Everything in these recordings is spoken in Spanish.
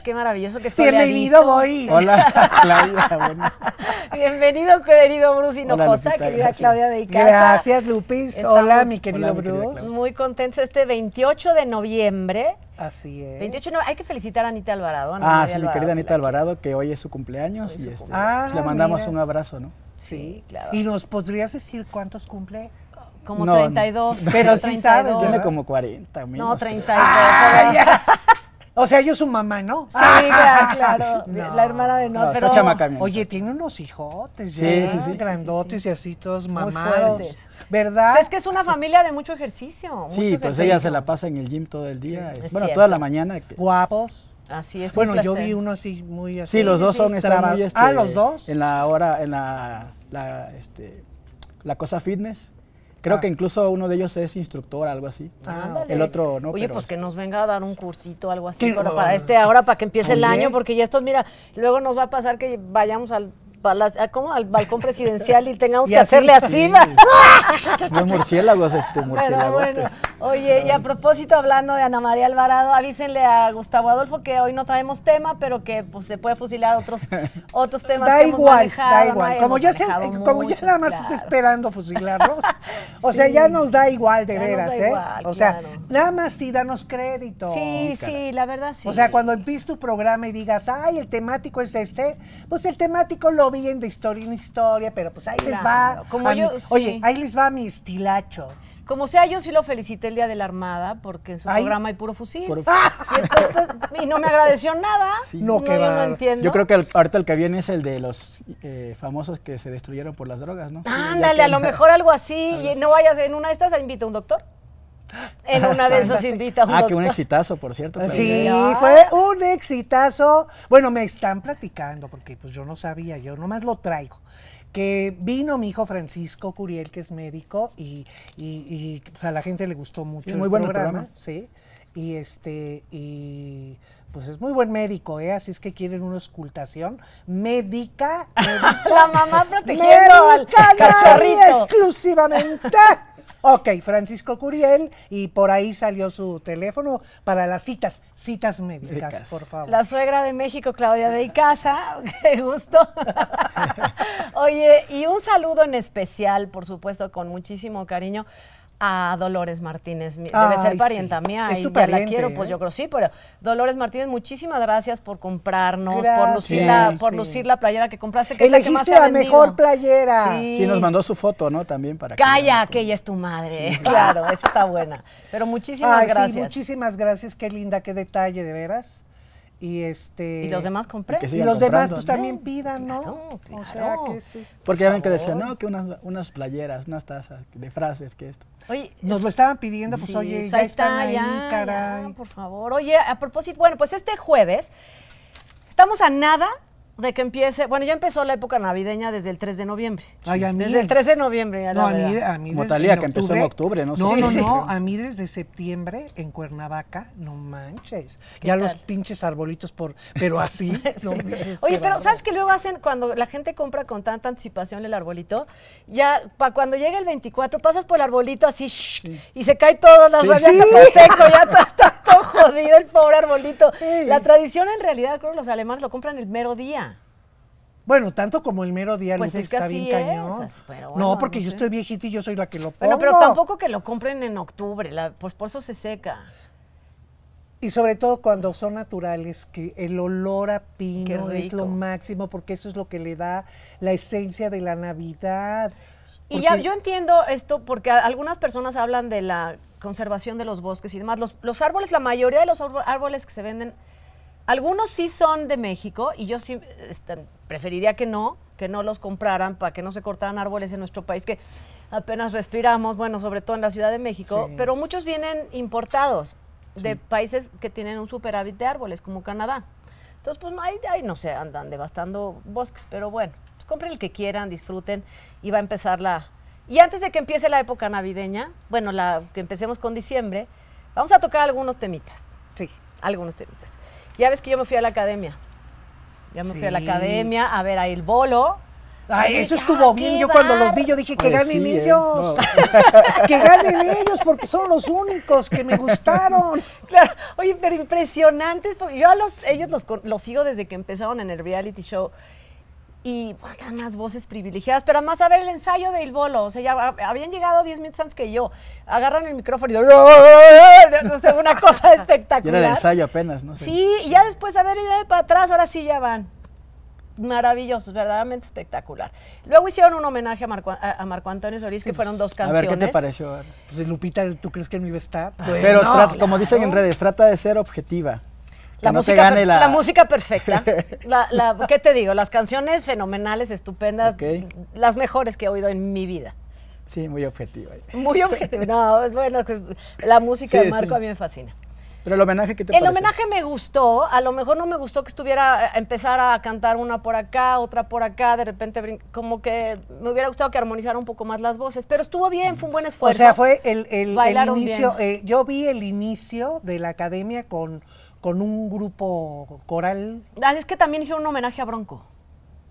qué maravilloso que soy. Bienvenido, Boris. Hola, Claudia. Bienvenido, querido Bruce Hinojosa, querida Claudia de Icaza. Gracias, Lupis. Hola, mi querido Bruce. Muy contento este 28 de noviembre. Así es. 28 no, hay que felicitar a Anita Alvarado. ah, sí, mi querida Anita Alvarado, que hoy es su cumpleaños. y este, le ah, mandamos un abrazo, ¿no? Sí, claro. ¿Y nos podrías decir cuántos cumple? Como 32. Pero sí sabes. Tiene como 40. No, 32. O sea, yo su mamá, ¿no? Sí, claro, la hermana de no, no pero. Oye, tiene unos hijotes, ya, sí, sí, ¿eh? sí, grandotes y así todos mamados. ¿Verdad? O sea, es que es una familia de mucho ejercicio. sí, pues ella se la pasa en el gym todo el día. bueno, toda la mañana. Guapos. Así es. Bueno, yo vi uno así muy así. Sí, los dos son están muy, Ah, este, los dos. En la hora, en la, la, este, la cosa fitness. Creo ah. que incluso uno de ellos es instructor, algo así. Ah, el otro no. Oye, pues que nos venga a dar un cursito, algo así, para, este, ahora para que empiece el año, porque ya esto, mira, luego nos va a pasar que vayamos al palacio, al balcón presidencial y tengamos que hacerle así. Los murciélagos, este murciélago. bueno. Oye, y a propósito, hablando de Ana María Alvarado, avísenle a Gustavo Adolfo que hoy no traemos tema, pero que pues, se puede fusilar otros, otros temas da igual, Da igual, como, ya eh, como nada más está esperando fusilarlos, o sea, ya nos da igual de veras, ¿eh? o sea, nada más sí danos crédito. Sí, sí, la verdad sí. O sea, cuando empieces tu programa y digas, ay, el temático es este, pues el temático lo vi de historia en historia, pero pues ahí les va. Como Oye, ahí les va mi estilacho. Como sea, yo sí lo felicité el día de la Armada porque en su programa hay puro fusil. Pues, y, no me agradeció nada. No, que yo entiendo. Yo creo que el, ahorita el que viene es el de los eh, famosos que se destruyeron por las drogas, ¿no? Ándale, a lo mejor algo así. Y no vayas en una de estas, invita a un doctor. En una de esas invita Ah, que un exitazo, por cierto. Sí, fue un exitazo. Bueno, me están platicando, porque pues yo no sabía, yo nomás lo traigo que vino mi hijo Francisco Curiel, que es médico, y, a la gente le gustó mucho el muy programa, buen programa, sí, y este, y pues es muy buen médico, ¿eh? así es que quieren una escultación médica, la mamá protegiendo al cachorrito exclusivamente. Ok, Francisco Curiel, y por ahí salió su teléfono para las citas, citas médicas, por favor. La suegra de México, Claudia de Icaza, qué gusto. Oye, y un saludo en especial, por supuesto, con muchísimo cariño a Dolores Martínez. Debe ser parienta mía. Es y tu la quiero, ¿eh? pues yo creo sí, pero Dolores Martínez, muchísimas gracias por comprarnos, por lucir la, por lucir la playera que compraste, que es la que más mejor playera. Sí. nos mandó su foto, ¿no? También para Calla, que, ella es tu madre. claro, esa está buena. Pero muchísimas gracias. muchísimas gracias, qué linda, qué detalle, de veras. Y, este, y los demás compré. Y, los demás pues, también pidan, ¿no? O sea, Porque ya ven que decían, no, que unas, unas playeras, unas tazas de frases, que esto. Oye, nos lo estaban pidiendo, pues oye, pues, ya están ahí, caray. por favor. Oye, a propósito, bueno, pues este jueves estamos a nada de que empiece, bueno, ya empezó la época navideña desde el 3 de noviembre. Ay, a mí desde el 3 de noviembre, ya no, a mí, a mí Como que empezó en octubre, ¿no? No, no, no, a mí desde septiembre en Cuernavaca, no manches. Ya los pinches arbolitos por, pero así. no, Oye, pero ¿sabes qué luego hacen cuando la gente compra con tanta anticipación el arbolito? Ya, para cuando llega el 24, pasas por el arbolito así, y se cae todas las sí, seco, ya está jodido el pobre arbolito. La tradición en realidad, creo que los alemanes lo compran el mero día. Bueno, tanto como el mero día, pues es está bien cañón. no, porque yo estoy viejita y yo soy la que lo pongo. Bueno, pero tampoco que lo compren en octubre, pues por eso se seca. Y sobre todo cuando son naturales, que el olor a pino es lo máximo, porque eso es lo que le da la esencia de la Navidad. Y ya yo entiendo esto, porque algunas personas hablan de la conservación de los bosques y demás. Los, los árboles, la mayoría de los árboles que se venden, algunos sí son de México y yo sí este, preferiría que no, que no los compraran para que no se cortaran árboles en nuestro país que apenas respiramos, bueno, sobre todo en la Ciudad de México, pero muchos vienen importados de países que tienen un superávit de árboles, como Canadá. Entonces, pues ahí, ahí no se andan devastando bosques, pero bueno, pues compren el que quieran, disfruten y va a empezar la, y antes de que empiece la época navideña, bueno, que empecemos con diciembre, vamos a tocar algunos temitas. Sí. Algunos temitas. Ya ves que yo me fui a la academia. Ya me fui a la academia a ver ahí el bolo. Ay, eso estuvo bien. Yo cuando los vi, yo dije que pues ganen ¿eh? ellos. que ganen ellos porque son los únicos que me gustaron. Claro, oye, pero impresionantes. Yo a los, ellos los, los sigo desde que empezaron en el reality show y las voces privilegiadas, pero más a ver el ensayo del bolo, o sea, ya habían llegado 10 minutos antes que yo, agarran el micrófono y una cosa espectacular. era el ensayo apenas, ¿no? Sí, y ya después a ver y de para atrás, ahora sí ya van. Maravilloso, verdaderamente espectacular. Luego hicieron un homenaje a Marco, Antonio Solís, que fueron dos canciones. A ver, ¿qué te pareció? Pues, Lupita, ¿tú crees que me iba a pero como dicen en redes, trata de ser objetiva la música, la... música perfecta. ¿Qué te digo? Las canciones fenomenales, estupendas, las mejores que he oído en mi vida. Sí, muy objetiva. Muy objetiva. No, es bueno, la música de Marco a mí me fascina. Pero el homenaje que te El homenaje me gustó, a lo mejor no me gustó que estuviera eh, empezar a cantar una por acá, otra por acá, de repente como que me hubiera gustado que armonizara un poco más las voces, pero estuvo bien, fue un buen esfuerzo. O sea, fue el, el, inicio, eh, yo vi el inicio de la academia con con un grupo coral. Ah, es que también hizo un homenaje a Bronco.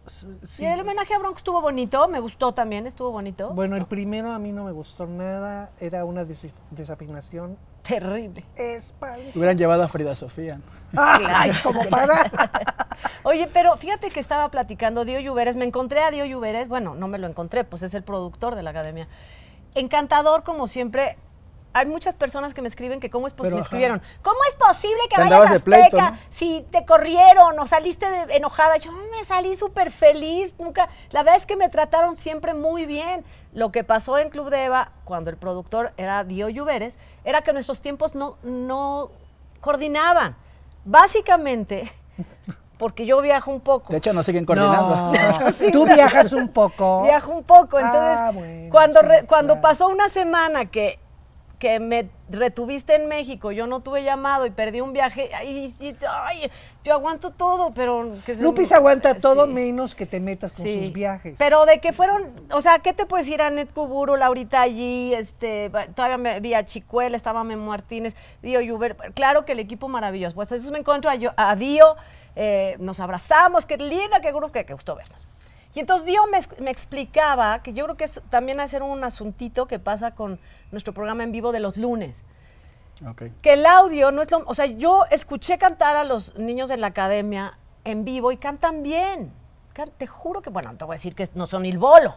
Sí. Y el homenaje a Bronco estuvo bonito, me gustó también, estuvo bonito. Bueno, el primero a mí no me gustó nada, era una desapignación. desafinación. Terrible. Espalda. Hubieran llevado a Frida Sofía. ¡Ay, como para! Oye, pero fíjate que estaba platicando Dio Lluveres, me encontré a Dio Lluveres, bueno, no me lo encontré, pues es el productor de la academia. Encantador, como siempre, hay muchas personas que me escriben que cómo es posible, me escribieron, ¿cómo es posible que, vayas a Azteca si te corrieron o saliste enojada? Yo me salí súper feliz, nunca, la verdad es que me trataron siempre muy bien. Lo que pasó en Club de Eva, cuando el productor era Dio Lluveres, era que nuestros tiempos no, no coordinaban. Básicamente, porque yo viajo un poco. De hecho, no siguen coordinando. Tú viajas un poco. Viajo un poco. Ah, entonces, cuando, cuando pasó una semana que que me retuviste en México, yo no tuve llamado y perdí un viaje, ay, yo aguanto todo, pero... Lupis aguanta todo menos que te metas con sus viajes. Pero de que fueron, o sea, ¿qué te puedes ir a Net Kuburu, Laurita allí, este, todavía me, vi a Chicuel, estaba Memo Martínez, Dio Yuber, claro que el equipo maravilloso, pues entonces me encuentro a, Dio, eh, nos abrazamos, qué linda, qué gusto qué que vernos. Y entonces Dio me, explicaba que yo creo que es también hacer un asuntito que pasa con nuestro programa en vivo de los lunes. Que el audio no es lo... O sea, yo escuché cantar a los niños de la academia en vivo y cantan bien. te juro que, bueno, te voy a decir que no son el bolo,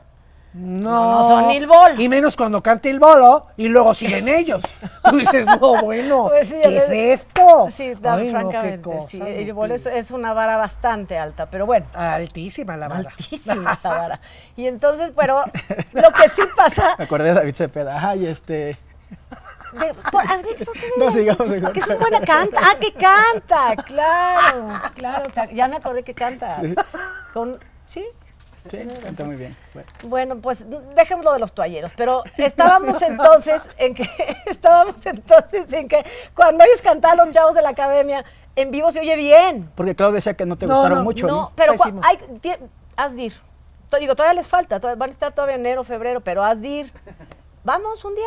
no, no, son el bol. Y menos cuando canta el bolo y luego siguen ellos. Tú dices, no, bueno, pues ¿qué es, esto? Sí, David, francamente, sí. El bolo es, una vara bastante alta, pero bueno. Altísima la vara. Altísima la vara. Y entonces, pero lo que sí pasa... Me acordé de David Cepeda. Ay, este... por, qué no sigamos en Que es un buena canta. Ah, que canta. Claro, claro. Ya me acordé que canta. Con, sí, Sí, está muy bien. Bueno. pues dejémoslo de los toalleros, pero estábamos entonces en que estábamos entonces en que cuando oyes cantar a los chavos de la academia en vivo se oye bien. Porque Claudia decía que no te gustaron mucho. No, pero hay de ir. Digo, todavía les falta, todavía, van a estar todavía enero, febrero, pero haz de Vamos un día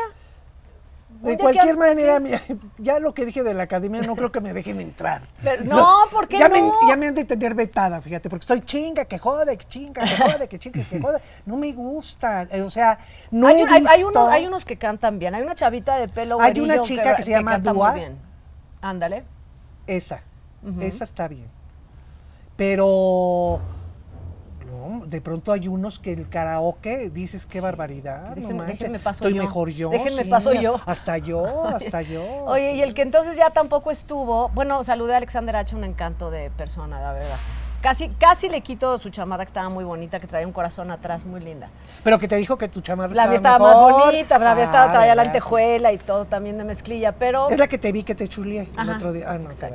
de cualquier manera, ya lo que dije de la academia, no creo que me dejen entrar. no, ¿por qué ya Me, ya me han de tener vetada, fíjate, porque estoy chinga, que jode, que chinga, que jode, que chinga, que jode. No me gusta, eh, o sea, no hay, he hay, unos, que cantan bien, hay una chavita de pelo Hay una chica que, se llama Dua. Ándale. Esa, esa está bien. Pero de pronto hay unos que el karaoke dices qué barbaridad. no manches, estoy mejor yo. Déjenme yo. Hasta yo, hasta yo. Oye, y el que entonces ya tampoco estuvo. Bueno, saludé a Alexander H, un encanto de persona, la verdad. Casi, casi le quito su chamarra que estaba muy bonita, que traía un corazón atrás muy linda. Pero que te dijo que tu chamarra la estaba, más bonita, la había estado, ah, traía la antejuela y todo también de mezclilla, pero... Es la que te vi que te chulié el otro día. Ah, no, Esa,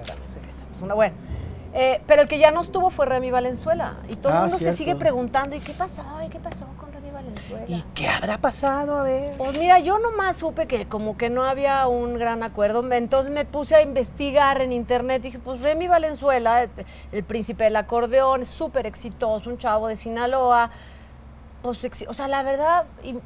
una buena. Eh, pero el que ya no estuvo fue Remy Valenzuela. Y todo el ah, mundo se sigue preguntando, ¿y qué pasó? ¿Y qué pasó con Remy Valenzuela? ¿Y qué habrá pasado? A ver. Pues mira, yo nomás supe que como que no había un gran acuerdo. Entonces me puse a investigar en internet. Dije, pues Remy Valenzuela, el príncipe del acordeón, súper exitoso, un chavo de Sinaloa. Pues, o sea, la verdad, y,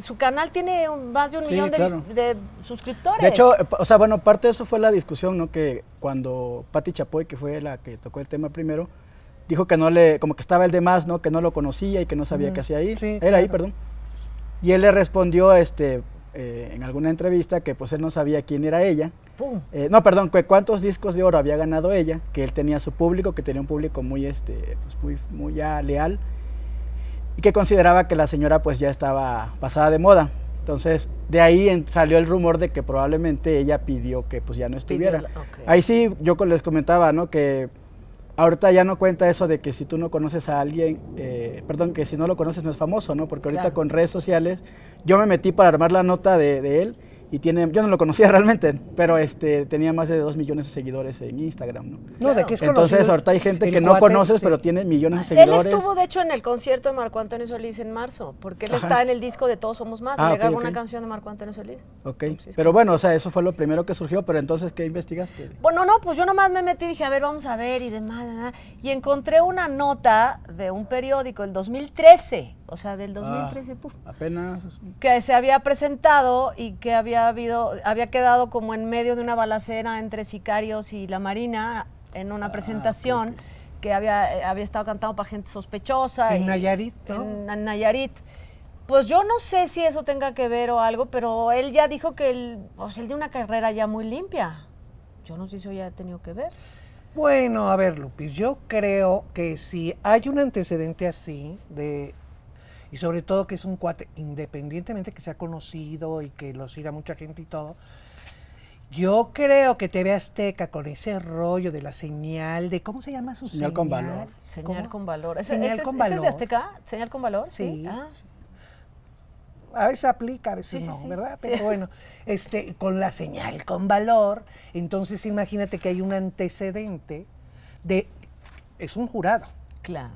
su canal tiene más de un millón de, suscriptores. De hecho, o sea, bueno, parte de eso fue la discusión, ¿no? Que cuando Patti Chapoy, que fue la que tocó el tema primero, dijo que no le, como que estaba el de más, ¿no? Que no lo conocía y que no sabía qué hacía ahí. Sí, Era ahí, perdón. Y él le respondió, este, eh, en alguna entrevista que pues él no sabía quién era ella. ¡Pum! Eh, no, perdón, que cuántos discos de oro había ganado ella, que él tenía su público, que tenía un público muy, este, pues, muy, muy ya ah, leal y que consideraba que la señora pues ya estaba pasada de moda. Entonces, de ahí salió el rumor de que probablemente ella pidió que pues ya no estuviera. Ahí sí, yo les comentaba, ¿no? Que ahorita ya no cuenta eso de que si tú no conoces a alguien, eh, perdón, que si no lo conoces no es famoso, ¿no? Porque ahorita con redes sociales, yo me metí para armar la nota de él y tiene, yo no lo conocía realmente, pero este, tenía más de 2 millones de seguidores en Instagram, de qué Entonces, ahorita hay gente que no conoces, pero tiene millones de seguidores. Él estuvo, de hecho, en el concierto de Marco Antonio Solís en marzo, porque él está en el disco de Todos Somos Más, y ah, le una canción de Marco Antonio Solís. Ok, pero bueno, o sea, eso fue lo primero que surgió, pero entonces, ¿qué investigaste? Bueno, no, pues yo nomás me metí, y dije, a ver, vamos a ver y demás, y encontré una nota de un periódico, el 2013, o sea, del 2013, ah, Apenas. Que se había presentado y que había habido, había quedado como en medio de una balacera entre sicarios y la Marina en una ah, presentación que había, eh, había estado cantando para gente sospechosa. En Nayarit, ¿no? en, Nayarit. Pues yo no sé si eso tenga que ver o algo, pero él ya dijo que él, pues de una carrera ya muy limpia. Yo no sé si eso ya ha tenido que ver. Bueno, a ver, Lupis, yo creo que si hay un antecedente así de y sobre todo que es un cuate, independientemente que sea conocido y que lo siga mucha gente y todo, yo creo que TV Azteca con ese rollo de la señal de cómo se llama su señal. Señal con valor. Señal con valor. señal con valor. es de Azteca? Señal con valor. Sí. Ah. A veces aplica, a veces no, ¿verdad? Pero bueno, este, con la señal con valor, entonces imagínate que hay un antecedente de es un jurado. Claro.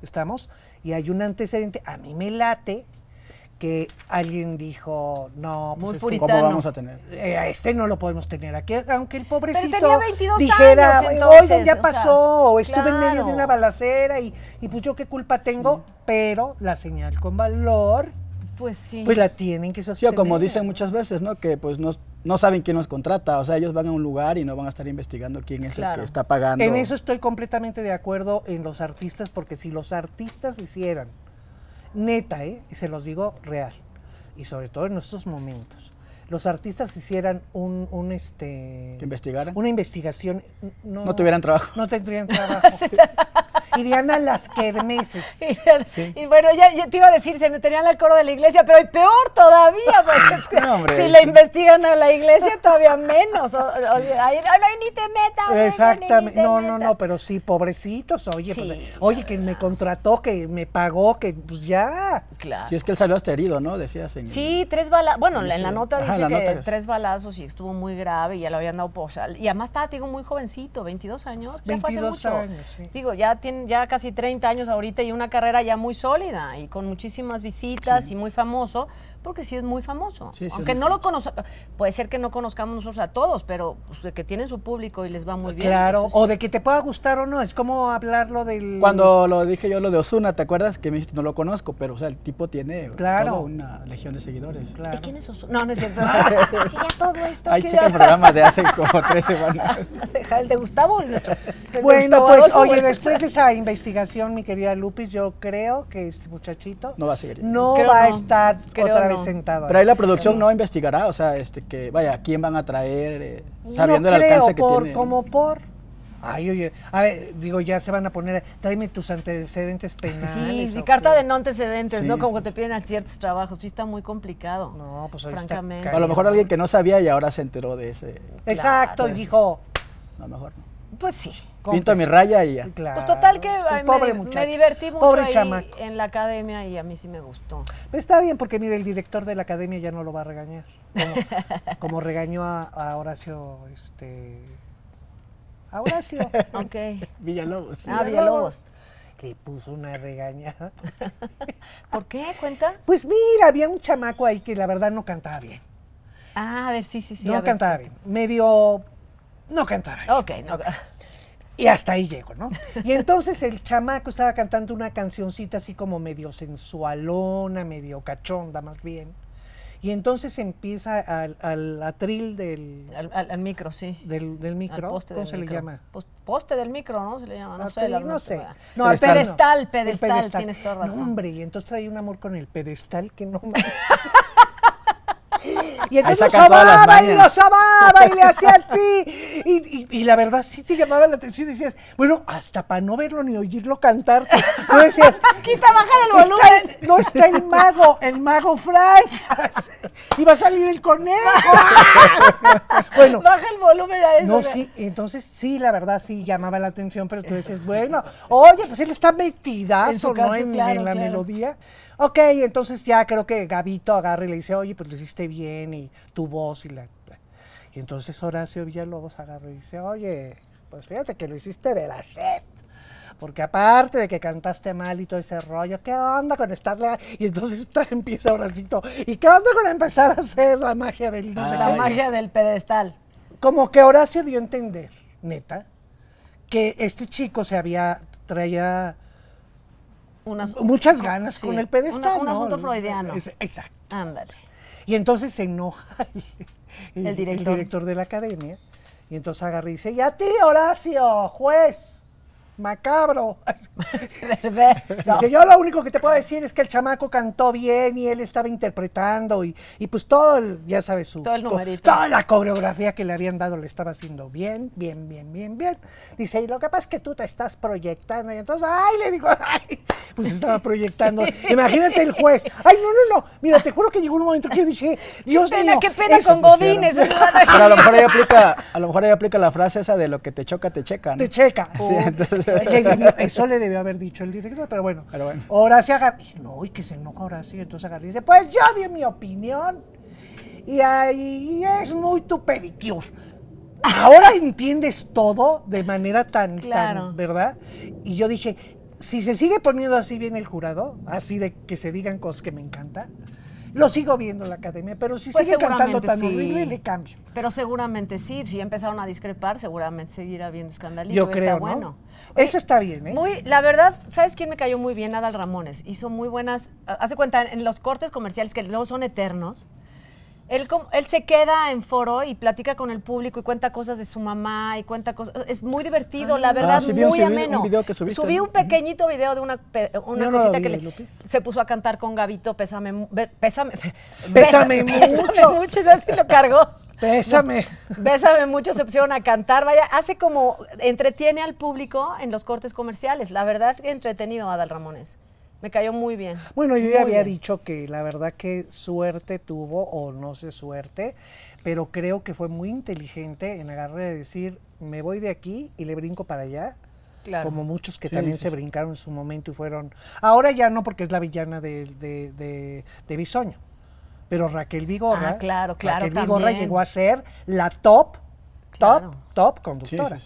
¿Estamos? y hay un antecedente, a mí me late que alguien dijo, no, pues este, ¿cómo vamos a tener? Eh, a este no lo podemos tener aquí, aunque el pobrecito dijera, oye ya pasó, estuve en medio de una balacera y, y pues yo qué culpa tengo, pero la señal con valor pues sí. Pues la tienen que sostener. Sí, como dicen muchas veces, ¿no? Que pues no, no saben quién nos contrata, o sea, ellos van a un lugar y no van a estar investigando quién es el que está pagando. En eso estoy completamente de acuerdo en los artistas, porque si los artistas hicieran, neta, ¿eh? y se los digo real, y sobre todo en estos momentos, los artistas hicieran un, este ¿Que investigaran? una investigación no, no tuvieran trabajo no tendrían trabajo Irían a las kermeses. Y bueno, ya, te iba a decir, se meterían al coro de la iglesia, pero hay peor todavía, si le investigan a la iglesia todavía menos. ni te metas. Exactamente, no, no, no, pero sí, pobrecitos, oye, pues, oye, que me contrató, que me pagó, que pues ya. Claro. Si es que él salió hasta herido, ¿no? decía señor Sí, tres balazos, bueno, en la, nota dice que tres balazos y estuvo muy grave y ya lo habían dado posa pues, Y además estaba, digo, muy jovencito, 22 años, 22 años, Digo, ya tiene ya casi 30 años ahorita y una carrera ya muy sólida y con muchísimas visitas y muy famoso porque sí es muy famoso. Aunque no lo conozca puede ser que no conozcamos nosotros a todos, pero pues, de que tienen su público y les va muy bien. Claro, o de que te pueda gustar o no, es como hablarlo del... Cuando lo dije yo lo de Osuna, ¿te acuerdas? Que me dijiste, no lo conozco, pero o sea, el tipo tiene claro. una legión de seguidores. Claro. ¿Y quién es Osuna? No, no es cierto. que ya todo esto... Ahí el programa de hace como tres semanas. Deja el de Gustavo. El nuestro, bueno, pues oye, después de esa investigación, mi querida Lupis, yo creo que este muchachito no va a seguir. No va a estar creo pero ahí la producción no investigará, o sea, este, que vaya, ¿quién van a traer eh, sabiendo el alcance que por, como por... Ay, oye, a ver, digo, ya se van a poner, tráeme tus antecedentes penales. Sí, sí, carta de no antecedentes, ¿no? Como te piden a ciertos trabajos, pues está muy complicado. No, pues francamente. A lo mejor alguien que no sabía y ahora se enteró de ese. Exacto, y dijo. A lo mejor Pues sí pinto mi raya y ya. Pues total que pobre me, me, divertí mucho ahí en la academia y a mí sí me gustó. Pero está bien porque mira, el director de la academia ya no lo va a regañar. Como, como regañó a, Horacio, este. A Horacio. ok. Villalobos. Ah, Villalobos. Le puso una regañada. ¿Por qué? ¿Cuenta? Pues mira, había un chamaco ahí que la verdad no cantaba bien. Ah, a ver, sí, sí, sí. No cantaba bien. Medio. No cantaba bien. Ok, no y hasta ahí llego, ¿no? Y entonces el chamaco estaba cantando una cancioncita así como medio sensualona, medio cachonda más bien. Y entonces empieza al, atril del... Al, micro, sí. Del, micro. ¿Cómo se le llama? poste del micro, ¿no? Se le llama, no sé. no sé. No, pedestal, pedestal, tienes toda razón. hombre, y entonces trae un amor con el pedestal que no... Y entonces lo amaba y los amaba y le hacía así. Y, y, y, la verdad sí te llamaba la atención y decías, bueno, hasta para no verlo ni oírlo cantar, tú decías, quita, baja el volumen. no está el mago, el mago Frank. y va a salir el conejo. bueno, baja el volumen a eso. No, sí, entonces sí, la verdad sí llamaba la atención, pero tú decías, bueno, oye, pues él está metidazo, en en, la melodía. Ok, entonces ya creo que Gabito agarra y le dice, oye, pues lo hiciste bien y tu voz y la... Y entonces Horacio Villalobos agarra y dice, oye, pues fíjate que lo hiciste de la red. Porque aparte de que cantaste mal y todo ese rollo, ¿qué onda con estarle? A... Y entonces empieza Horacito, ¿y qué onda con empezar a hacer la magia del... la magia del pedestal. Como que Horacio dio a entender, neta, que este chico se había, traía muchas ganas con el pedestal. un asunto freudiano. exacto. Ándale. Y entonces se enoja el, director. el director de la academia. Y entonces agarra y dice, y a ti, Horacio, juez macabro. Dice, yo lo único que te puedo decir es que el chamaco cantó bien y él estaba interpretando y, pues todo, ya sabes, su, todo el numerito. toda la coreografía que le habían dado le estaba haciendo bien, bien, bien, bien, bien. Dice, y lo que pasa es que tú te estás proyectando. Y entonces, ay, le digo, ay, pues estaba proyectando. Imagínate el juez. Ay, no, no, no. Mira, te juro que llegó un momento que yo dije, Dios qué pena, Qué pena con Godínez. a lo mejor ella aplica, a lo mejor ella aplica la frase esa de lo que te choca, te checa. ¿no? Te checa. Sí, entonces, Eso le debió haber dicho el director, pero bueno. Ahora se Horacio dije No, y que se enoja Horacio. Entonces Agarri dice, pues yo di mi opinión. Y ahí es muy tu pedicure. Ahora entiendes todo de manera tan, claro. ¿verdad? Y yo dije, si se sigue poniendo así bien el jurado, así de que se digan cosas que me encanta, lo sigo viendo en la academia, pero si pues sigue cantando tan horrible, le cambio. Pero seguramente sí, si empezaron a discrepar, seguramente seguirá viendo escandalitos, Yo creo, ¿no? Eso está bien, ¿eh? Muy, la verdad, ¿sabes quién me cayó muy bien? Adal Ramones. Hizo muy buenas. Ah, Hace cuenta, en los cortes comerciales que luego son eternos. Él, él, se queda en foro y platica con el público y cuenta cosas de su mamá y cuenta cosas. Es muy divertido, la verdad, muy ameno. subí un pequeñito video de una, una cosita que se puso a cantar con Gabito, pésame, pésame, pésame, mucho. mucho, así lo cargó. Bésame. bésame mucho se a cantar. Vaya, hace como, entretiene al público en los cortes comerciales. La verdad, entretenido, Adal Ramones. Me cayó muy bien. Bueno, yo ya había dicho que la verdad que suerte tuvo o no sé suerte, pero creo que fue muy inteligente en agarre de decir, me voy de aquí y le brinco para allá. Claro. Como muchos que también se brincaron en su momento y fueron. Ahora ya no, porque es la villana de Bisoño pero Raquel Vigorra, ah, claro, claro, Raquel Vigorra llegó a ser la top, top, top conductora.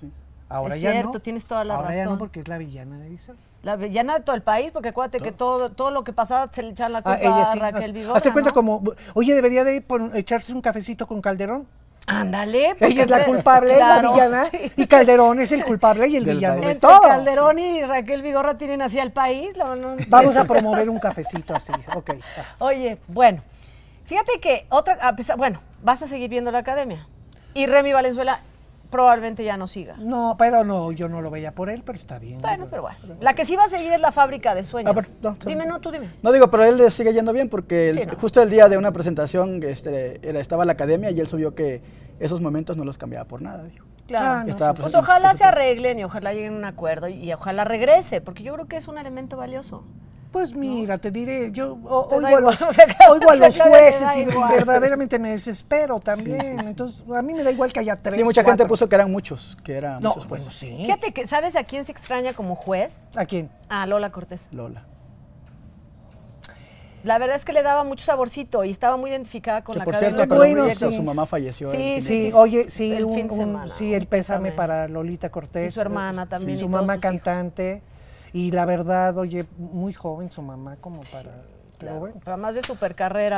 Ahora sí, es cierto, tienes toda la razón. Ahora ya no porque es la villana de Visor. La villana de todo el país, porque acuérdate que todo, todo lo que pasaba se le echaba la ah, culpa a Raquel Vigorra. Hazte cuenta como, oye, debería de echarse un cafecito con Calderón. Ándale. Ella es la culpable, la villana, y Calderón es el culpable y el villano de todo. Calderón y Raquel Vigorra tienen hacia el país. Vamos a promover un cafecito así, ok. Oye, bueno, Fíjate que otra, bueno, vas a seguir viendo la academia. Y Remy Valenzuela probablemente ya no siga. No, pero no, yo no lo veía por él, pero está bien. Bueno, pero bueno. La que sí va a seguir es la fábrica de sueños. Ah, dime, no, tú dime. No digo, pero él le sigue yendo bien porque justo el día de una presentación este, estaba la academia y él subió que esos momentos no los cambiaba por nada, dijo. Claro. Ah, pues ojalá se pues, arreglen y ojalá lleguen a un acuerdo y ojalá regrese, porque yo creo que es un elemento valioso. Pues mira, te diré, yo oigo, a los, jueces y verdaderamente me desespero también. Entonces, a mí me da igual que haya tres. Y mucha gente puso que eran muchos, que eran muchos jueces. Pues, sí. Fíjate que, ¿sabes a quién se extraña como juez? ¿A quién? A Lola Cortés. Lola. La verdad es que le daba mucho saborcito y estaba muy identificada con que la por cierto, de bueno, su mamá falleció. Sí, sí, sí, oye, sí, el un, fin de semana, sí, el pésame para Lolita Cortés. Y su hermana también. Y su mamá cantante. Y la verdad, oye, muy joven su mamá como para... Para más de super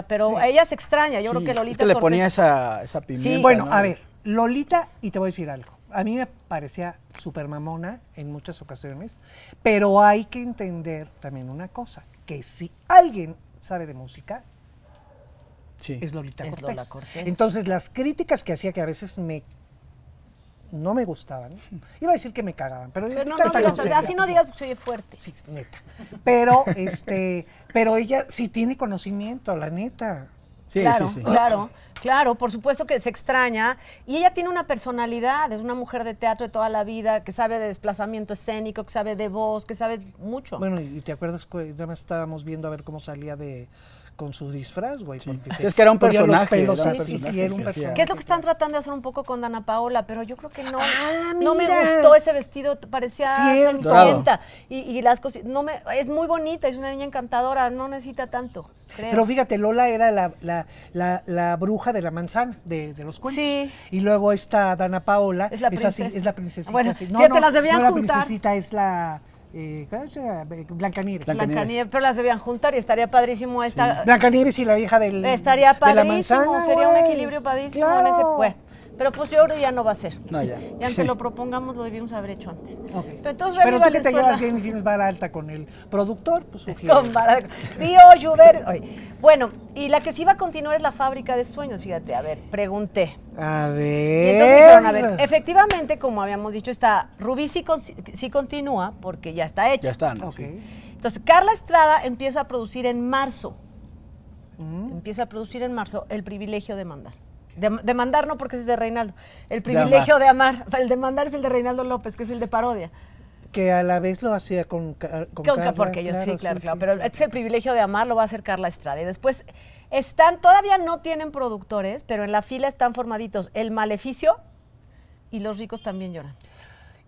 pero ella se extraña, yo creo que Lolita... Es que le ponía esa, esa Sí, Bueno, a ver, Lolita, y te voy a decir algo, a mí me parecía super mamona en muchas ocasiones, pero hay que entender también una cosa, que si alguien sabe de música, es Lolita Cortés. Entonces, las críticas que hacía, que a veces me no me gustaban. Iba a decir que me cagaban, pero, pero no, no, así no digas soy fuerte. Sí, neta. Pero este, pero ella sí tiene conocimiento, la neta. Sí, claro, sí, claro, claro, por supuesto que se extraña. Y ella tiene una personalidad, es una mujer de teatro de toda la vida, que sabe de desplazamiento escénico, que sabe de voz, que sabe mucho. Bueno, y te acuerdas que estábamos viendo a ver cómo salía de con su disfraz, güey. Porque ah, es que era un personaje. Pelos, era un personaje. es lo que están tratando de hacer un poco con Dana Paola, pero yo creo que no. Ah, no me gustó ese vestido, parecía cenicienta. Y, las cosas, no me, es muy bonita, es una niña encantadora, no necesita tanto. Pero fíjate, Lola era la, la, la, bruja de la manzana, de, de los cuentos. Sí. Y luego esta Dana Paola. Es la princesa. Es, es la princesita. Bueno, así. No, las debían juntar. La princesita es la eh, Blancanieves. Blancanieves. pero las debían juntar y estaría padrísimo esta. Blancanieves y la vieja del. Estaría padrísimo, de la manzana, sería un equilibrio padrísimo en ese. pues. pero pues yo creo que ya no va a ser. No, ya. Y aunque lo propongamos, lo debimos haber hecho antes. Pero, tú que te llevas bien y tienes vara alta con el productor, pues sugiero. Con vara. Dio Juber. Oye. Bueno, y la que sí va a continuar es la fábrica de sueños, fíjate, a ver, pregunté. A ver. Y entonces me dijeron, a ver, efectivamente, como habíamos dicho, está Rubí sí, continúa porque ya está hecho. Ya está, ¿no? Entonces, Carla Estrada empieza a producir en marzo. Mm. Empieza a producir en marzo el privilegio de mandar. De, mandar no porque es de Reinaldo. El privilegio de amar. de amar. El de mandar es el de Reinaldo López, que es el de parodia que a la vez lo hacía con, con, Carla, Porque yo sí, claro, claro. Pero ese privilegio de amar, lo va a hacer Carla Estrada. Y después están, todavía no tienen productores, pero en la fila están formaditos El Maleficio y Los Ricos también lloran.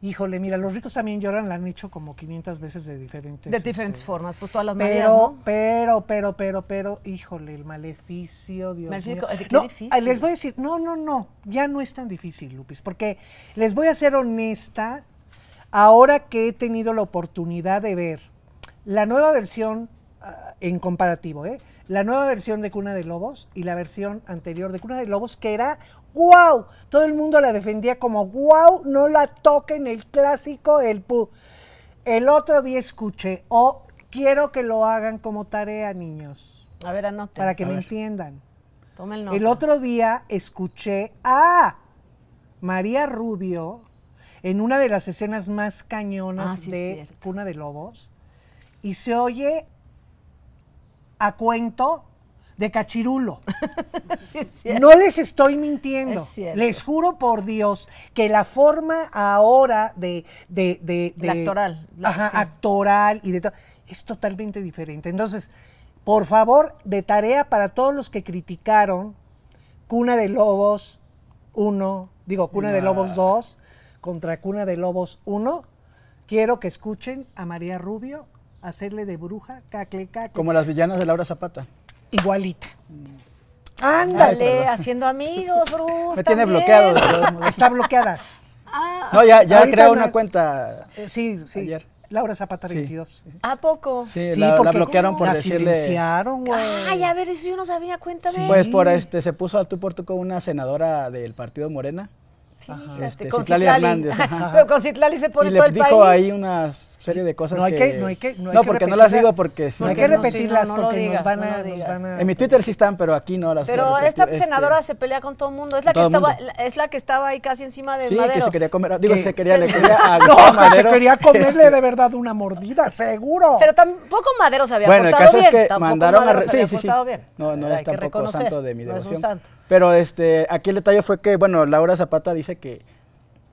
Híjole, mira, los ricos también lloran, la han hecho como 500 veces de diferentes... De diferentes este, formas, pues todas las maneras, Pero, pero, pero, pero, pero, híjole, el maleficio, Dios mío. Qué difícil. Les voy a decir, no, no, no, ya no es tan difícil, Lupis, porque les voy a ser honesta, Ahora que he tenido la oportunidad de ver la nueva versión ah, en comparativo, ¿eh? la nueva versión de Cuna de Lobos y la versión anterior de Cuna de Lobos, que era wow, todo el mundo la defendía como wow, no la toquen, el clásico, el pu. El otro día escuché, o oh, quiero que lo hagan como tarea, niños. A ver, anoten. Para que me entiendan. Toma el, el otro día escuché a María Rubio en una de las escenas más cañonas ah, de Cuna de Lobos y se oye a cuento de cachirulo. no les estoy mintiendo. les juro por Dios que la forma ahora de... actoral. ajá, actoral y de todo. Es totalmente diferente. Entonces, por favor, de tarea para todos los que criticaron Cuna de Lobos 1, digo, Cuna de Lobos 2, contra Cuna de Lobos 1. Quiero que escuchen a María Rubio hacerle de bruja, cacle, cacle. Como las villanas de Laura Zapata. Igualita. Mm. Ándale, haciendo amigos, Me tiene bloqueado. Está bloqueada. no, ya, creó una cuenta. Eh, sí, sí. Laura Zapata ¿A poco? Sí, la, la, bloquearon por decirle. silenciaron, güey. Ay, a ver, si yo no sabía, cuéntame. Pues por este, se puso a tu por tu con una senadora del partido Morena Fíjate, este, con Citlali, Citlali Hernández. Pero con Citlali se pone y todo el dijo le dijo ahí una serie de cosas no hay que, No, hay que, no, hay no porque no las digo porque... no hay que repetirlas no, no, porque digas, nos, van a, nos, van a, En mi Twitter sí están, pero aquí no las Pero esta este, senadora se pelea con todo el mundo. Es la, que estaba, es la que estaba ahí casi encima de sí, Madero. Sí, que se quería comer... Digo, ¿Qué? se quería... le quería a no, que se quería comerle de verdad una mordida, seguro. Pero tampoco Madero se había bueno, portado bien. Bueno, el caso es que mandaron a... Sí, sí, sí. No, no es tampoco santo de mi devoción. No es un santo. Pero este, aquí el detalle fue que, bueno, Laura Zapata dice que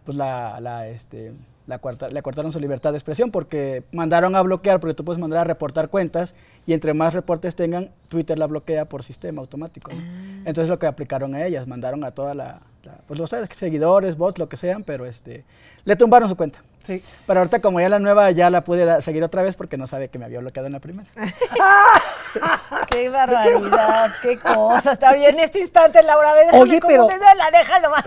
pues la, la este, la cuarta, le cortaron su libertad de expresión porque mandaron a bloquear, porque tú puedes mandar a reportar cuentas y entre más reportes tengan, Twitter la bloquea por sistema automático. Ah. Entonces lo que aplicaron a ellas, mandaron a toda la, la pues los seguidores, bots, lo que sean, pero este, le tumbaron su cuenta. Sí, pero ahorita como ya la nueva ya la pude seguir otra vez porque no sabe que me había bloqueado en la primera. qué barbaridad, qué cosa. Está bien, en este instante Laura, Oye, pero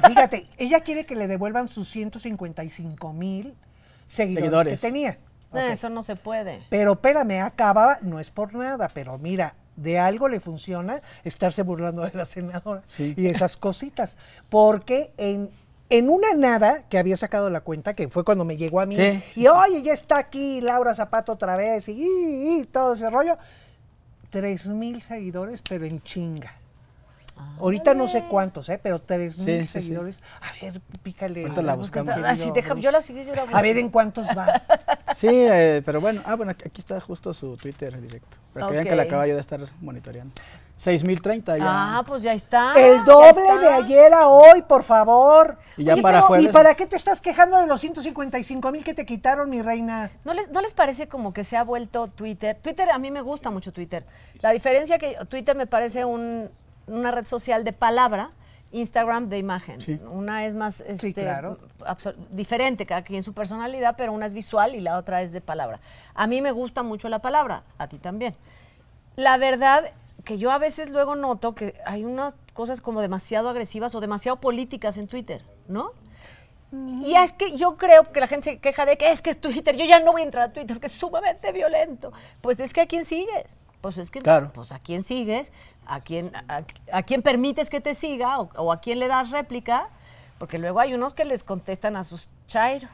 Fíjate, ella quiere que le devuelvan sus 155 mil seguidores, que tenía. No, ah, Eso no se puede. Pero espérame, acaba, no es por nada, pero mira, de algo le funciona estarse burlando de la senadora y esas cositas, porque en en una nada que había sacado la cuenta, que fue cuando me llegó a mí, y oye, ya está aquí Laura Zapato otra vez, y, y todo ese rollo, tres mil seguidores, pero en chinga. Ahorita no sé cuántos, ¿eh? pero tres mil seguidores. A ver, pícale. Ahorita la buscamos. Ah, yo la seguí, yo la A ver en cuántos va. sí, eh, pero bueno, ah, bueno, aquí está justo su Twitter directo. Para que vean que la acaba de estar monitoreando. 6.030 ya. Ah, pues ya está. El doble de ayer a hoy, por favor. Y ya para ¿Y para qué te estás quejando de los 155 mil que te quitaron, mi reina? ¿No les, ¿No les parece como que se ha vuelto Twitter? Twitter, a mí me gusta mucho Twitter. La diferencia que Twitter me parece un una red social de palabra, Instagram de imagen. Una es más este, diferente, cada quien su personalidad, pero una es visual y la otra es de palabra. A mí me gusta mucho la palabra, a ti también. La verdad que yo a veces luego noto que hay unas cosas como demasiado agresivas o demasiado políticas en Twitter, ¿no? Mm. Y es que yo creo que la gente se queja de que es que Twitter, yo ya no voy a entrar a Twitter, que es sumamente violento. Pues es que a quién sigues pues es que claro. pues a quién sigues, a quién, a, quién permites que te siga o, a quién le das réplica, porque luego hay unos que les contestan a sus chairos.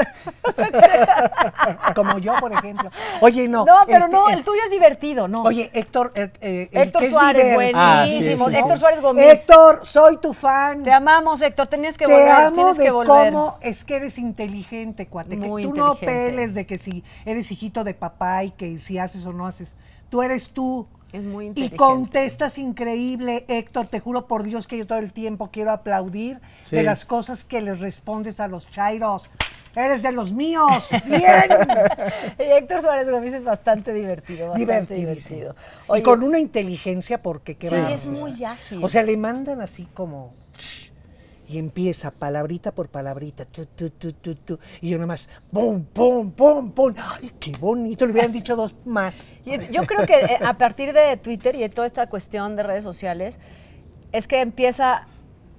Como yo, por ejemplo. Oye, no. No, pero este, no, el tuyo es divertido, ¿no? Oye, Héctor. Héctor Suárez, buenísimo. Ah, Héctor Suárez Gómez. Héctor, soy tu fan. Te amamos, Héctor. Tenías que volver. tienes que volver. ¿Cómo es que eres inteligente, cuate? que tú no peles de que si eres hijito de papá y que si haces o no haces tú eres tú. Es muy inteligente. Y contestas increíble, Héctor. Te juro por Dios que yo todo el tiempo quiero aplaudir de las cosas que les respondes a los chairos. Eres de los míos. Bien. Héctor Suárez Gómez es bastante divertido, bastante divertido. y con una inteligencia porque qué Sí, es muy ágil. O sea, le mandan así como y empieza palabrita por palabrita, tu, tu, tu, y yo más, pum, pum, pum! ¡Ay, qué bonito! Le hubieran dicho dos más. Yo creo que eh, a partir de Twitter y de toda esta cuestión de redes sociales, es que empieza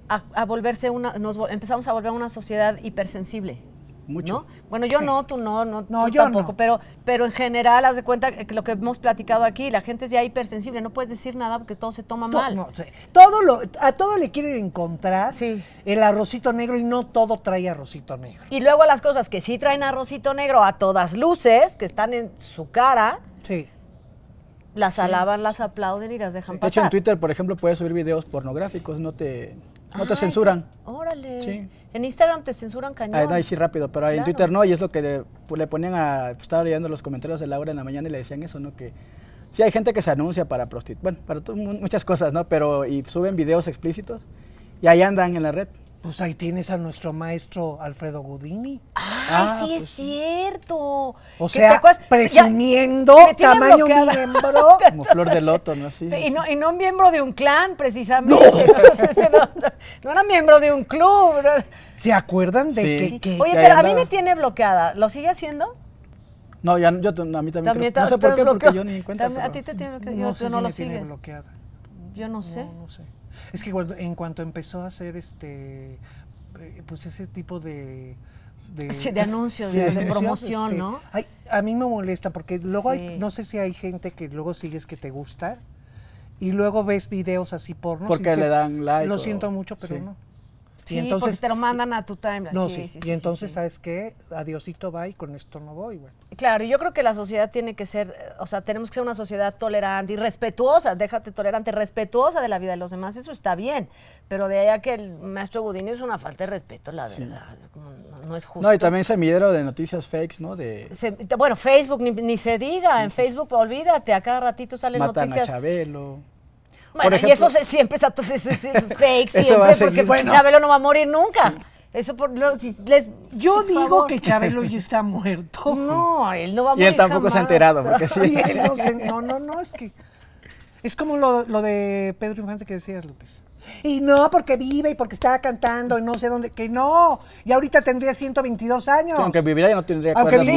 a, volverse una, nos empezamos a volver una sociedad hipersensible. Mucho. Bueno, yo no, tú no, no, no yo tampoco, pero pero en general haz de cuenta que lo que hemos platicado aquí, la gente es ya hipersensible, no puedes decir nada porque todo se toma mal. todo lo a todo le quieren encontrar el arrocito negro y no todo trae arrocito negro. Y luego las cosas que sí traen arrocito negro a todas luces, que están en su cara. Las alaban, las aplauden y las dejan pasar. De hecho, en Twitter, por ejemplo, puedes subir videos pornográficos, no te no te ah, censuran. Órale. En Instagram te censuran cañón. Ahí, ahí sí rápido, pero en Twitter no, y es lo que pues, le, ponían a... Pues, estaba leyendo los comentarios de Laura en la mañana y le decían eso, ¿no? Que sí hay gente que se anuncia para prostitución bueno, para muchas cosas, ¿no? Pero y suben videos explícitos y ahí andan en la red. Pues ahí tienes a nuestro maestro Alfredo Godini. Ah, sí pues es cierto. O sea, presumiendo tamaño miembro. Como flor de loto, ¿no? Sí, y, no, y no miembro de un clan, precisamente. No, no, era miembro de un club. ¿Se acuerdan de sí. que, Oye, pero a mí me tiene bloqueada. ¿Lo sigue haciendo? No, ya, yo a mí también, No sé por qué, porque yo ni cuenta. a ti te tiene bloqueada. Yo, no, tú no lo sigues. Bloqueada. Yo no sé. No, sé. Es que en cuanto empezó a hacer este, eh, pues ese tipo de... De, de anuncios, de, promoción, este, ¿no? a mí me molesta porque luego hay, no sé si hay gente que luego sigues que te gusta y luego ves videos así porno. Porque le dan like. Lo siento mucho, pero no. Sí, entonces, porque te lo mandan a tu timeline. y entonces, ¿sabes qué? Adiósito, va y con esto no voy, Claro, yo creo que la sociedad tiene que ser, o sea, tenemos que ser una sociedad tolerante y respetuosa, déjate tolerante, respetuosa de la vida de los demás, eso está bien, pero de allá que el maestro Goudini es una falta de respeto, la verdad, no, es justo. No, y también se semillero de noticias fakes, ¿no? De... bueno, Facebook, ni, se diga, en Facebook, olvídate, a cada ratito salen Matan noticias. A bueno, y eso siempre es fake siempre, porque Chabelo no va a morir nunca. Eso por si les, Yo digo que Chabelo ya está muerto. No, él no va a morir. Y él tampoco se ha enterado, porque sí. no, no, no, es que. Es como lo, lo de Pedro Infante que decías, López. Y no, porque vive y porque estaba cantando y no sé dónde. Que no. Y ahorita tendría 122 años. aunque viviera ya no tendría aunque Bueno,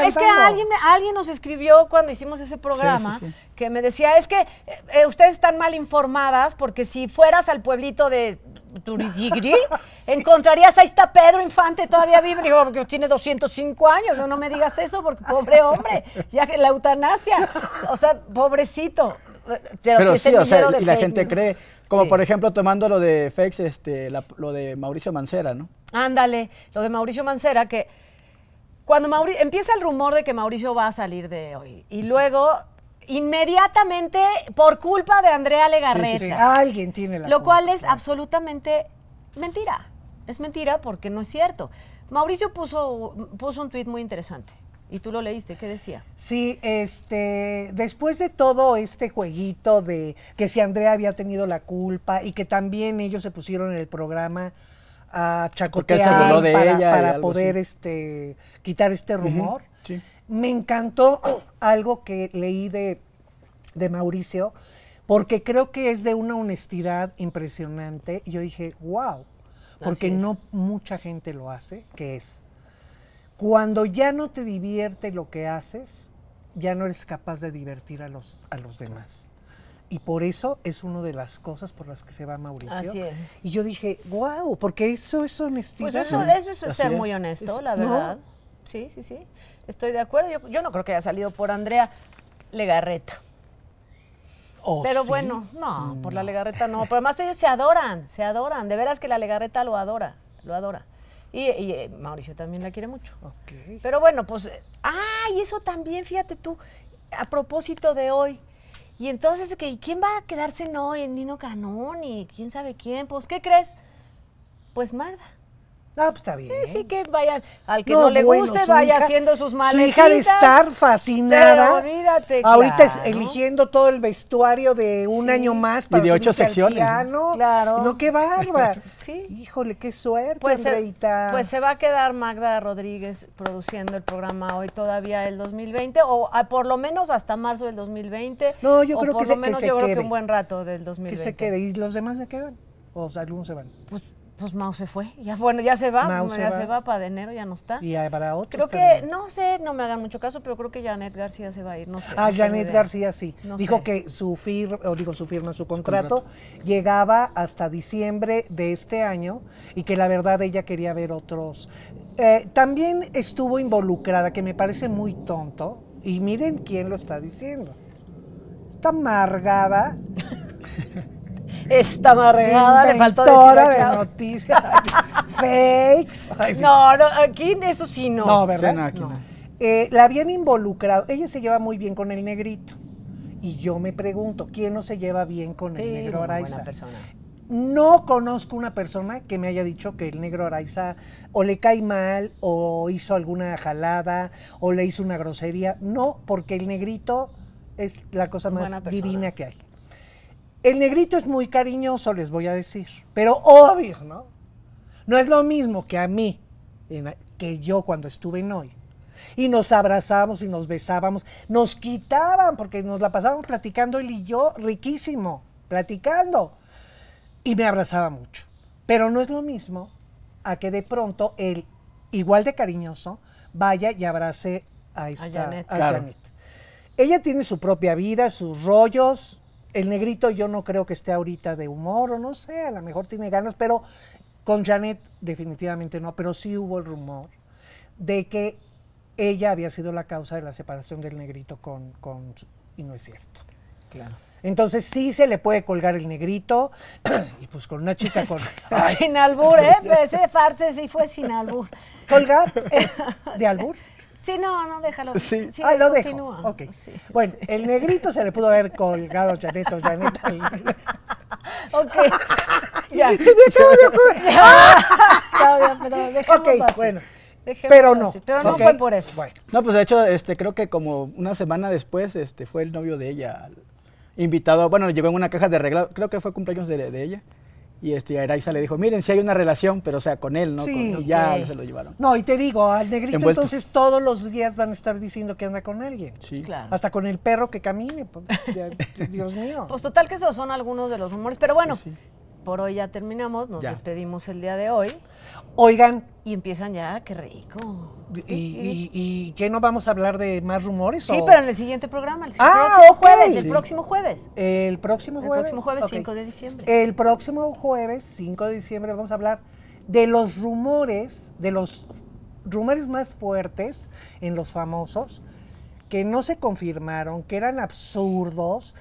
es que alguien, nos escribió cuando hicimos ese programa que me decía, es que eh, eh, ustedes están mal informadas porque si fueras al pueblito de Turigigri, encontrarías, ahí está Pedro Infante todavía vive, digo, porque tiene 205 años, no, no me digas eso, porque pobre hombre, ya la eutanasia, o sea, pobrecito. Pero, sí, o sea, y la gente cree, como por ejemplo tomando lo de Fex, este, lo de Mauricio Mancera, ¿no? Ándale, lo de Mauricio Mancera, que cuando empieza el rumor de que Mauricio va a salir de hoy, y luego inmediatamente por culpa de Andrea Legarreta. Alguien tiene Lo cual es absolutamente mentira. Es mentira porque no es cierto. Mauricio puso, puso un tuit muy interesante. Y tú lo leíste, ¿qué decía? Sí, este, después de todo este jueguito de que si Andrea había tenido la culpa y que también ellos se pusieron en el programa a chacotear de para, ella para poder este, quitar este rumor, me encantó algo que leí de, de Mauricio, porque creo que es de una honestidad impresionante. Y Yo dije, wow, porque no mucha gente lo hace, que es cuando ya no te divierte lo que haces, ya no eres capaz de divertir a los, a los demás. Y por eso es una de las cosas por las que se va Mauricio. Así Y yo dije, wow, porque eso es honestidad. Pues eso, es ser muy honesto, la verdad. Sí, sí, sí. Estoy de acuerdo. Yo, no creo que haya salido por Andrea Legarreta. Oh, pero bueno, no, por la legarreta no. Pero además ellos se adoran, se adoran. De veras que la legarreta lo adora, lo adora. Y, eh, Mauricio también la quiere mucho. Pero bueno, pues, ah, y eso también, fíjate tú, a propósito de hoy. Y entonces, que ¿quién va a quedarse no ¿En Nino Canón? ¿Y quién sabe quién? Pues, ¿qué crees? Pues Magda. Ah, pues está bien. sí, que vayan, al que no, le guste, vaya haciendo sus malas Su hija de estar fascinada. ahorita es eligiendo todo el vestuario de un año más y de ocho secciones. Claro. No, qué bárbaro. sí. Híjole, qué suerte, pues Se, pues se va a quedar Magda Rodríguez produciendo el programa hoy todavía el 2020, o por lo menos hasta marzo del 2020. No, yo creo que, se, por lo menos yo creo que un buen rato del 2020. Que se quede. ¿Y los demás se quedan? ¿O algunos se van? Pues pues Mao se fue, ya bueno, ya se va, ya se va. para enero, ya no está. Y para otro. Creo que, no sé, no me hagan mucho caso, pero creo que Janet García se va a ir, no sé. Ah, Janet García sí. Dijo que su firma, o digo su firma, su contrato, llegaba hasta diciembre de este año y que la verdad ella quería ver otros. Eh, también estuvo involucrada, que me parece muy tonto, y miren quién lo está diciendo. Está amargada. Está marregada le faltó de noticias, fakes. No, aquí eso sí no. No, ¿verdad? aquí eh, la habían involucrado. Ella se lleva muy bien con el negrito. Y yo me pregunto, ¿quién no se lleva bien con el negro Araiza? No conozco una persona que me haya dicho que el negro Araiza o le cae mal o hizo alguna jalada o le hizo una grosería. No, porque el negrito es la cosa más divina que hay. El negrito es muy cariñoso, les voy a decir, pero obvio, ¿no? No es lo mismo que a mí, que yo cuando estuve en hoy. Y nos abrazábamos y nos besábamos, nos quitaban, porque nos la pasábamos platicando él y yo, riquísimo, platicando. Y me abrazaba mucho. Pero no es lo mismo a que de pronto él, igual de cariñoso, vaya y abrace a, esta, a Janet. A Janet. Ella tiene su propia vida, sus rollos, el negrito yo no creo que esté ahorita de humor o no sé, a lo mejor tiene ganas, pero con Janet definitivamente no, pero sí hubo el rumor de que ella había sido la causa de la separación del negrito con, con y no es cierto. Claro. Entonces sí se le puede colgar el negrito y pues con una chica con... sin albur, ¿eh? Ese parte sí fue sin albur. ¿Colgar? Eh, ¿De albur? Sí, no, no, déjalo. Sí, ah, lo dejo. bueno, el negrito se le pudo haber colgado Chaneto, Janet. ok. ya. Se me de ocurrir. Claudia, pero dejemos Ok, bueno. pero no. Pero no fue por eso. Bueno. No, pues de hecho, este, creo que como una semana después este, fue el novio de ella invitado. Bueno, llevó una caja de regalo. Creo que fue cumpleaños de, de ella y este, Araiza le dijo, miren, si hay una relación, pero o sea, con él, ¿no? y ya se lo llevaron. No, y te digo, al negrito entonces todos los días van a estar diciendo que anda con alguien. Sí. Claro. Hasta con el perro que camine, pues, Dios mío. Pues total que esos son algunos de los rumores, pero bueno, pues por hoy ya terminamos, nos despedimos el día de hoy. Oigan. Y empiezan ya, qué rico. ¿Y, qué no vamos a hablar de más rumores? Sí, pero en el siguiente programa, el ah, próximo jueves, el próximo jueves. El próximo jueves. 5 de diciembre. El próximo jueves 5 de diciembre vamos a hablar de los rumores, de los rumores más fuertes en los famosos, que no se confirmaron, que eran absurdos,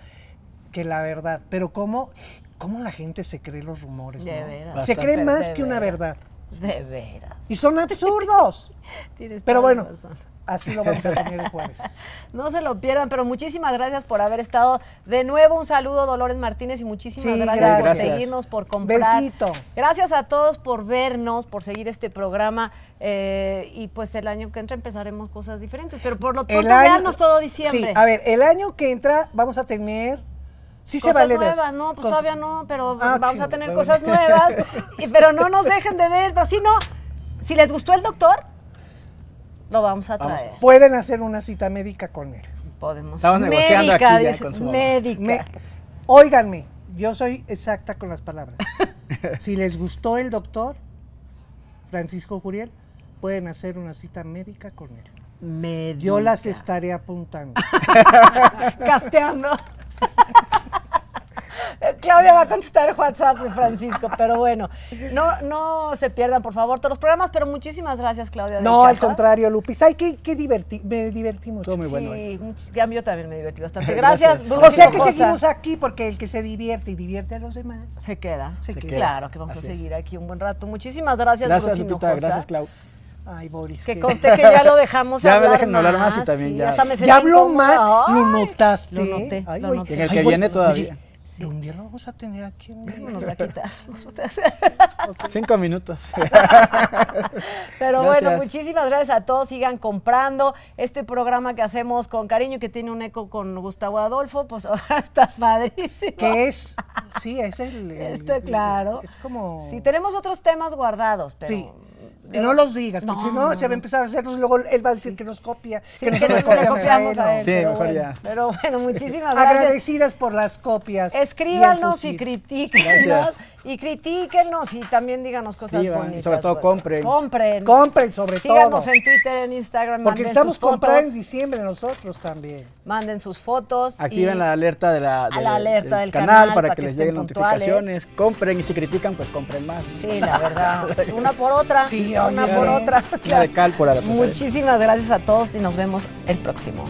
que la verdad, pero cómo... ¿Cómo la gente se cree los rumores? De Se cree más que una verdad. De veras. Y son absurdos. pero bueno, así lo vamos a tener el jueves. No se lo pierdan, pero muchísimas gracias por haber estado. De nuevo, un saludo, Dolores Martínez, y muchísimas gracias, por seguirnos, por comprar. Besito. Gracias a todos por vernos, por seguir este programa. Eh, y pues el año que entra empezaremos cosas diferentes, pero por lo pronto, todo diciembre. Sí, a ver, el año que entra vamos a tener Sí cosas se vale nuevas, no, pues todavía no, pero ah, vamos a tener cosas nuevas. pero no nos dejen de ver, pero si no, si les gustó el doctor, lo vamos a traer. Pueden hacer una cita médica con él. Podemos. Estamos médica, negociando aquí Médica. óiganme, yo soy exacta con las palabras. si les gustó el doctor Francisco Juriel, pueden hacer una cita médica con él. Médica. Yo las estaré apuntando. Casteando. Claudia va a contestar el WhatsApp de Francisco, pero bueno, no, no se pierdan, por favor, todos los programas, pero muchísimas gracias, Claudia. No, al contrario, Lupis. Ay, qué, qué me divertí mucho. sí, ¿eh? yo también me divertí bastante. Gracias, O sea que seguimos aquí porque el que se divierte y divierte a los demás. Se queda. Claro que vamos a seguir aquí un buen rato. Muchísimas gracias, Gracias, Lupita. Gracias, Claudia Ay, Boris. Que conste que ya lo dejamos ya hablar. Ya hablar más y también ya. ya habló más, lo notaste. Lo noté. En el que viene todavía un día vamos a tener aquí. nos va a quitar. Cinco minutos. Pero bueno, muchísimas gracias a todos. Sigan comprando este programa que hacemos con cariño, que tiene un eco con Gustavo Adolfo, pues ahora está padrísimo. Que es, sí, es el... Este, claro. es como... Sí, tenemos otros temas guardados, pero... Sí. No los digas, porque si no, se va a empezar a hacerlos y luego él va a decir que nos copia. Sí, que, nos copiamos a él. Sí, pero mejor bueno, ya. Pero bueno, muchísimas gracias. Agradecidas por las copias. Escríbanos y, y y critíquenos y también díganos cosas Y sobre todo pues. compren. Compren. Compren sobre todo. Síganos en Twitter, en Instagram. Porque estamos comprando en diciembre nosotros también. Manden sus fotos. Activen la alerta de la, alerta del, canal, para, que, les lleguen notificaciones. Compren y si critican, pues compren más. Sí, la verdad. una por otra. Sí, una por otra. La de cal por la Muchísimas gracias a todos y nos vemos el próximo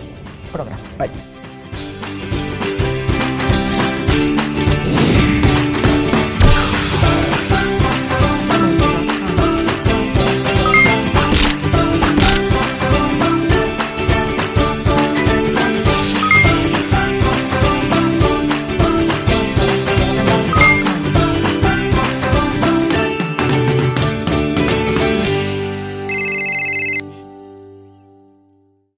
programa. Bye.